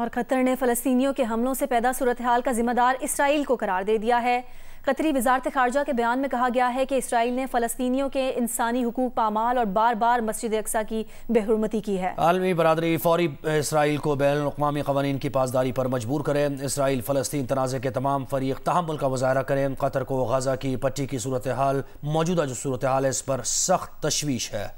और कतर ने फलस्तियों के हमलों से पैदा सूरत हाल का जिम्मेदार इसराइल को करार दे दिया है कतरी वजारत खारजा के बयान में कहा गया है कि इसराइल ने फलस्तियों के इंसानी हकूक पामाल और बार बार मस्जिद अक्सा की बेहरमती की है आलमी बरदरी फौरी इसराइल को बैन अवी कवानीन की पासदारी पर मजबूर करें इसराइल फ़लस्तीन तनाज़े के तमाम फरीक तहमुल का मुजाहरा करें कतर को गजा की पट्टी की सूरत हाल मौजूदा जो सूरत हाल है इस पर सख्त तशवीश है